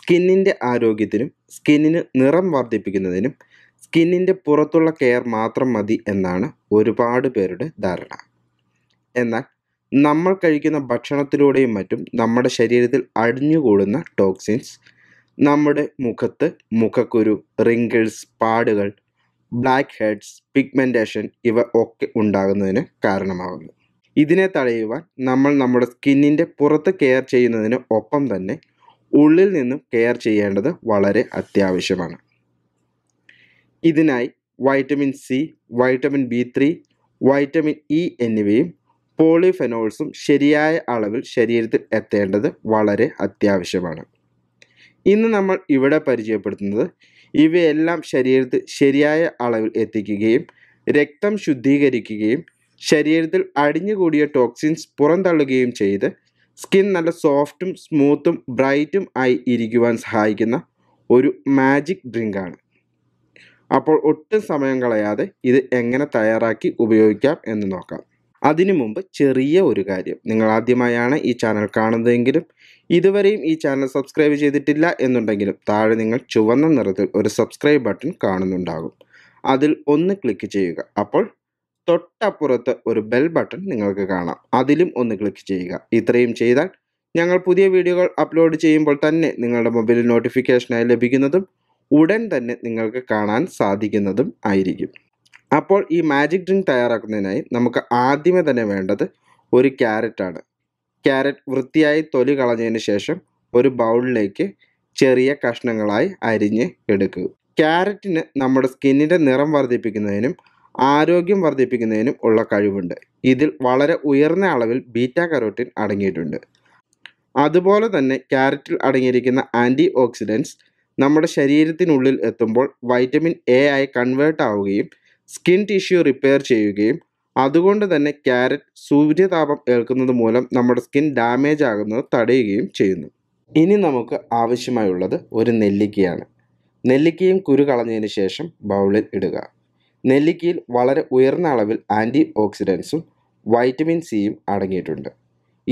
സ്കിന്നിൻ്റെ ആരോഗ്യത്തിനും സ്കിന്നിന് നിറം വർദ്ധിപ്പിക്കുന്നതിനും സ്കിന്നിൻ്റെ പുറത്തുള്ള കെയർ മാത്രം മതി എന്നാണ് ഒരുപാട് പേരുടെ ധാരണ എന്നാൽ നമ്മൾ കഴിക്കുന്ന ഭക്ഷണത്തിലൂടെയും മറ്റും നമ്മുടെ ശരീരത്തിൽ അടിഞ്ഞുകൂടുന്ന ടോക്സിൻസ് നമ്മുടെ മുഖത്ത് മുഖക്കുരു റിങ്കിൾസ് പാടുകൾ ബ്ലാക്ക് ഹെഡ്സ് പിഗ്മെൻറ്റേഷൻ ഇവ ഒക്കെ ഉണ്ടാകുന്നതിന് കാരണമാകുന്നു ഇതിനെ തടയുവാൻ നമ്മൾ നമ്മുടെ സ്കിന്നിൻ്റെ പുറത്ത് കെയർ ചെയ്യുന്നതിന് ഒപ്പം തന്നെ ഉള്ളിൽ നിന്നും കെയർ ചെയ്യേണ്ടത് വളരെ അത്യാവശ്യമാണ് ഇതിനായി vitamin C vitamin B three vitamin E എന്നിവയും പോളിഫെനോൾസും ശരിയായ അളവിൽ ശരീരത്തിൽ എത്തേണ്ടത് വളരെ അത്യാവശ്യമാണ് ഇന്ന് നമ്മൾ ഇവിടെ പരിചയപ്പെടുത്തുന്നത് ഇവയെല്ലാം ശരീരത്തിൽ ശരിയായ അളവിൽ എത്തിക്കുകയും രക്തം ശുദ്ധീകരിക്കുകയും ശരീരത്തിൽ അടിഞ്ഞുകൂടിയ ടോക്സിൻസ് പുറന്തള്ളുകയും ചെയ്ത് സ്കിൻ നല്ല സോഫ്റ്റും സ്മൂത്തും ബ്രൈറ്റും ആയി ഇരിക്കുവാൻ സഹായിക്കുന്ന ഒരു മാജിക് ഡ്രിങ്കാണ് അപ്പോൾ ഒട്ടും സമയം കളയാതെ ഇത് എങ്ങനെ തയ്യാറാക്കി ഉപയോഗിക്കാം എന്ന് നോക്കാം അതിനു മുമ്പ് ചെറിയ ഒരു കാര്യം നിങ്ങൾ ആദ്യമായാണ് ഈ ചാനൽ കാണുന്നതെങ്കിലും ഇതുവരെയും ഈ ചാനൽ സബ്സ്ക്രൈബ് ചെയ്തിട്ടില്ല എന്നുണ്ടെങ്കിലും താഴെ നിങ്ങൾ ചുവന്ന നിറത്തിൽ ഒരു സബ്സ്ക്രൈബ് ബട്ടൺ കാണുന്നുണ്ടാകും അതിൽ ഒന്ന് ക്ലിക്ക് ചെയ്യുക അപ്പോൾ തൊട്ടപ്പുറത്ത് ഒരു ബെൽ ബട്ടൺ നിങ്ങൾക്ക് കാണാം അതിലും ഒന്ന് ക്ലിക്ക് ചെയ്യുക ഇത്രയും ചെയ്താൽ ഞങ്ങൾ പുതിയ വീഡിയോകൾ അപ്ലോഡ് ചെയ്യുമ്പോൾ തന്നെ നിങ്ങളുടെ മൊബൈലിൽ നോട്ടിഫിക്കേഷനായി ലഭിക്കുന്നതും ഉടൻ തന്നെ നിങ്ങൾക്ക് കാണാൻ സാധിക്കുന്നതും ആയിരിക്കും അപ്പോൾ ഈ മാജിക് ഡ്രിങ്ക് തയ്യാറാക്കുന്നതിനായി നമുക്ക് ആദ്യമേ തന്നെ വേണ്ടത് ഒരു ക്യാരറ്റാണ് ക്യാരറ്റ് വൃത്തിയായി തൊലി കളഞ്ഞതിന് ശേഷം ഒരു ബൗളിലേക്ക് ചെറിയ കഷ്ണങ്ങളായി അരിഞ്ഞ് എടുക്കുക ക്യാരറ്റിന് നമ്മുടെ സ്കിന്നിൻ്റെ നിറം വർദ്ധിപ്പിക്കുന്നതിനും ആരോഗ്യം വർദ്ധിപ്പിക്കുന്നതിനും ഉള്ള കഴിവുണ്ട് ഇതിൽ വളരെ ഉയർന്ന അളവിൽ ബീറ്റ കരോട്ടിൻ അടങ്ങിയിട്ടുണ്ട് അതുപോലെ തന്നെ ക്യാരറ്റിൽ അടങ്ങിയിരിക്കുന്ന ആൻറ്റി ഓക്സിഡൻസ് നമ്മുടെ ശരീരത്തിനുള്ളിൽ എത്തുമ്പോൾ വൈറ്റമിൻ എ ആയി കൺവേർട്ട് ആവുകയും സ്കിൻ ടിഷ്യൂ റിപ്പയർ ചെയ്യുകയും അതുകൊണ്ട് തന്നെ ക്യാരറ്റ് സൂര്യതാപം ഏൽക്കുന്നത് മൂലം നമ്മുടെ സ്കിൻ ഡാമേജ് ആകുന്നത് തടയുകയും ചെയ്യുന്നു ഇനി നമുക്ക് ആവശ്യമായുള്ളത് ഒരു നെല്ലിക്കയാണ് നെല്ലിക്കയും കുരു കളഞ്ഞതിന് ശേഷം ബൗളിൽ ഇടുക നെല്ലിക്കയിൽ വളരെ ഉയർന്ന അളവിൽ ആൻറ്റി ഓക്സിഡൻസും വൈറ്റമിൻ സിയും അടങ്ങിയിട്ടുണ്ട്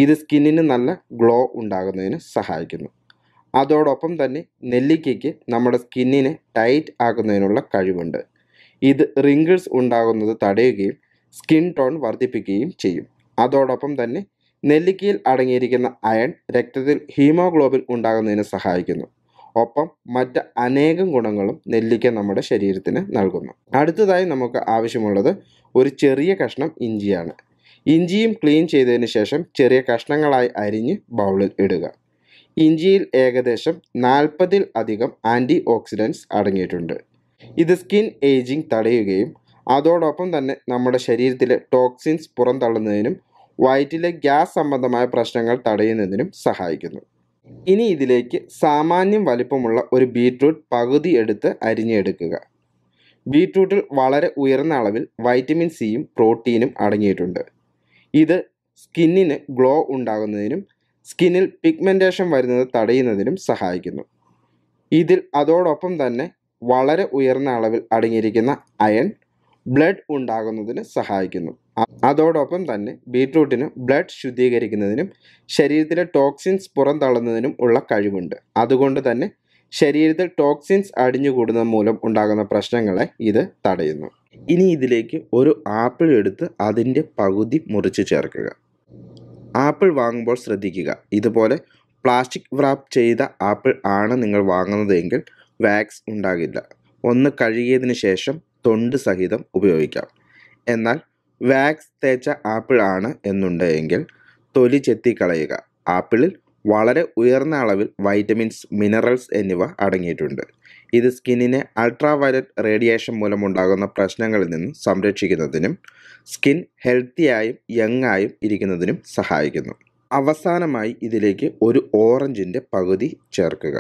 ഇത് സ്കിന്നിന് നല്ല ഗ്ലോ ഉണ്ടാകുന്നതിന് സഹായിക്കുന്നു അതോടൊപ്പം തന്നെ നെല്ലിക്കയ്ക്ക് നമ്മുടെ സ്കിന്നിനെ ടൈറ്റ് ആക്കുന്നതിനുള്ള കഴിവുണ്ട് ഇത് റിങ്കിൾസ് ഉണ്ടാകുന്നത് തടയുകയും സ്കിൻ ടോൺ വർദ്ധിപ്പിക്കുകയും ചെയ്യും അതോടൊപ്പം തന്നെ നെല്ലിക്കയിൽ അടങ്ങിയിരിക്കുന്ന അയൺ രക്തത്തിൽ ഹീമോഗ്ലോബിൻ ഉണ്ടാകുന്നതിന് സഹായിക്കുന്നു ഒപ്പം മറ്റ് അനേകം ഗുണങ്ങളും നെല്ലിക്ക നമ്മുടെ ശരീരത്തിന് നൽകുന്നു അടുത്തതായി നമുക്ക് ആവശ്യമുള്ളത് ഒരു ചെറിയ കഷ്ണം ഇഞ്ചിയാണ് ഇഞ്ചിയും ക്ലീൻ ചെയ്തതിന് ശേഷം ചെറിയ കഷ്ണങ്ങളായി അരിഞ്ഞ് ബൗളിൽ ഇടുക ഇഞ്ചിയിൽ ഏകദേശം നാൽപ്പതിൽ അധികം ആൻറ്റി ഓക്സിഡൻസ് അടങ്ങിയിട്ടുണ്ട് ഇത് സ്കിൻ ഏജിങ് തടയുകയും അതോടൊപ്പം തന്നെ നമ്മുടെ ശരീരത്തിലെ ടോക്സിൻസ് പുറന്തള്ളുന്നതിനും വയറ്റിലെ ഗ്യാസ് സംബന്ധമായ പ്രശ്നങ്ങൾ തടയുന്നതിനും സഹായിക്കുന്നു ഇനി ഇതിലേക്ക് സാമാന്യം വലിപ്പമുള്ള ഒരു ബീറ്റ്റൂട്ട് പകുതി എടുത്ത് അരിഞ്ഞെടുക്കുക ബീറ്റ്റൂട്ടിൽ വളരെ ഉയർന്ന അളവിൽ വൈറ്റമിൻ സിയും പ്രോട്ടീനും അടങ്ങിയിട്ടുണ്ട് ഇത് സ്കിന്നിന് ഗ്ലോ ഉണ്ടാകുന്നതിനും സ്കിന്നിൽ പിഗ്മെൻറ്റേഷൻ വരുന്നത് തടയുന്നതിനും സഹായിക്കുന്നു ഇതിൽ അതോടൊപ്പം തന്നെ വളരെ ഉയർന്ന അളവിൽ അടങ്ങിയിരിക്കുന്ന അയൺ ബ്ലഡ് ഉണ്ടാകുന്നതിന് സഹായിക്കുന്നു അതോടൊപ്പം തന്നെ ബീട്രൂട്ടിന് ബ്ലഡ് ശുദ്ധീകരിക്കുന്നതിനും ശരീരത്തിലെ ടോക്സിൻസ് പുറന്തള്ളുന്നതിനും ഉള്ള കഴിവുണ്ട് അതുകൊണ്ട് തന്നെ ശരീരത്തിൽ ടോക്സിൻസ് അടിഞ്ഞുകൂടുന്ന മൂലം ഉണ്ടാകുന്ന പ്രശ്നങ്ങളെ ഇത് തടയുന്നു ഇനി ഇതിലേക്ക് ഒരു ആപ്പിൾ എടുത്ത് അതിൻ്റെ പകുതി മുറിച്ച് ചേർക്കുക ആപ്പിൾ വാങ്ങുമ്പോൾ ശ്രദ്ധിക്കുക ഇതുപോലെ പ്ലാസ്റ്റിക് വ്രാപ്പ് ചെയ്ത ആപ്പിൾ ആണ് നിങ്ങൾ വാങ്ങുന്നതെങ്കിൽ വാക്സ് ഉണ്ടാകില്ല ഒന്ന് കഴുകിയതിന് ശേഷം തൊണ്ട് സഹിതം ഉപയോഗിക്കാം എന്നാൽ വാക്സ് തേച്ച ആപ്പിൾ ആണ് എന്നുണ്ടെങ്കിൽ തൊലി ചെത്തിക്കളയുക ആപ്പിളിൽ വളരെ ഉയർന്ന അളവിൽ വൈറ്റമിൻസ് മിനറൽസ് എന്നിവ അടങ്ങിയിട്ടുണ്ട് ഇത് സ്കിന്നിനെ അൾട്രാ വയലറ്റ് റേഡിയേഷൻ മൂലമുണ്ടാകുന്ന പ്രശ്നങ്ങളിൽ നിന്നും സംരക്ഷിക്കുന്നതിനും സ്കിൻ ഹെൽത്തിയായും യങ്ങായും ഇരിക്കുന്നതിനും സഹായിക്കുന്നു അവസാനമായി ഇതിലേക്ക് ഒരു ഓറഞ്ചിൻ്റെ പകുതി ചേർക്കുക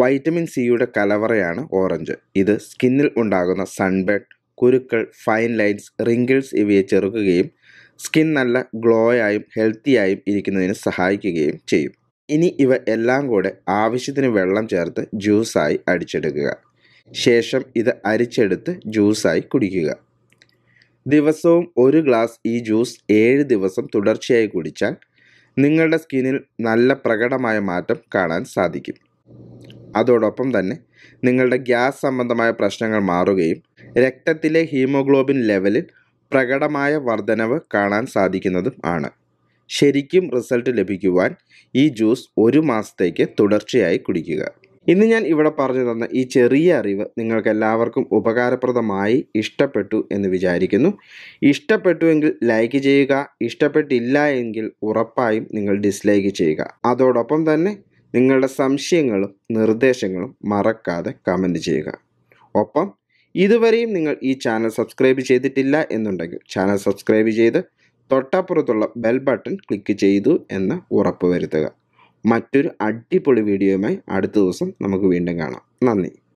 വൈറ്റമിൻ സിയുടെ കലവറയാണ് ഓറഞ്ച് ഇത് സ്കിന്നിൽ ഉണ്ടാകുന്ന സൺബെഡ് കുരുക്കൾ ഫൈൻ ലൈൻസ് റിങ്കിൾസ് ഇവയെ ചെറുക്കുകയും സ്കിൻ നല്ല ഗ്ലോയായും ഹെൽത്തിയായും ഇരിക്കുന്നതിന് സഹായിക്കുകയും ചെയ്യും ഇനി ഇവ എല്ലാം കൂടെ ആവശ്യത്തിന് വെള്ളം ചേർത്ത് ജ്യൂസായി അടിച്ചെടുക്കുക ശേഷം ഇത് അരിച്ചെടുത്ത് ജ്യൂസായി കുടിക്കുക ദിവസവും ഒരു ഗ്ലാസ് ഈ ജ്യൂസ് ഏഴ് ദിവസം തുടർച്ചയായി കുടിച്ചാൽ നിങ്ങളുടെ സ്കിന്നിൽ നല്ല പ്രകടമായ മാറ്റം കാണാൻ സാധിക്കും അതോടൊപ്പം തന്നെ നിങ്ങളുടെ ഗ്യാസ് സംബന്ധമായ പ്രശ്നങ്ങൾ മാറുകയും രക്തത്തിലെ ഹീമോഗ്ലോബിൻ ലെവലിൽ പ്രകടമായ വർധനവ് കാണാൻ സാധിക്കുന്നതും ആണ് ശരിക്കും റിസൾട്ട് ലഭിക്കുവാൻ ഈ ജ്യൂസ് ഒരു മാസത്തേക്ക് തുടർച്ചയായി കുടിക്കുക ഇന്ന് ഞാൻ ഇവിടെ പറഞ്ഞു തന്ന ഈ ചെറിയ അറിവ് നിങ്ങൾക്ക് എല്ലാവർക്കും ഉപകാരപ്രദമായി ഇഷ്ടപ്പെട്ടു എന്ന് വിചാരിക്കുന്നു ഇഷ്ടപ്പെട്ടുവെങ്കിൽ ലൈക്ക് ചെയ്യുക ഇഷ്ടപ്പെട്ടില്ല എങ്കിൽ ഉറപ്പായും നിങ്ങൾ ഡിസ്ലൈക്ക് ചെയ്യുക അതോടൊപ്പം തന്നെ നിങ്ങളുടെ സംശയങ്ങളും നിർദ്ദേശങ്ങളും മറക്കാതെ കമൻറ്റ് ചെയ്യുക ഒപ്പം ഇതുവരെയും നിങ്ങൾ ഈ ചാനൽ സബ്സ്ക്രൈബ് ചെയ്തിട്ടില്ല എന്നുണ്ടെങ്കിൽ ചാനൽ സബ്സ്ക്രൈബ് ചെയ്ത് തൊട്ടപ്പുറത്തുള്ള ബെൽ ബട്ടൺ ക്ലിക്ക് ചെയ്തു എന്ന് ഉറപ്പുവരുത്തുക മറ്റൊരു അടിപൊളി വീഡിയോയുമായി അടുത്ത ദിവസം നമുക്ക് വീണ്ടും കാണാം നന്ദി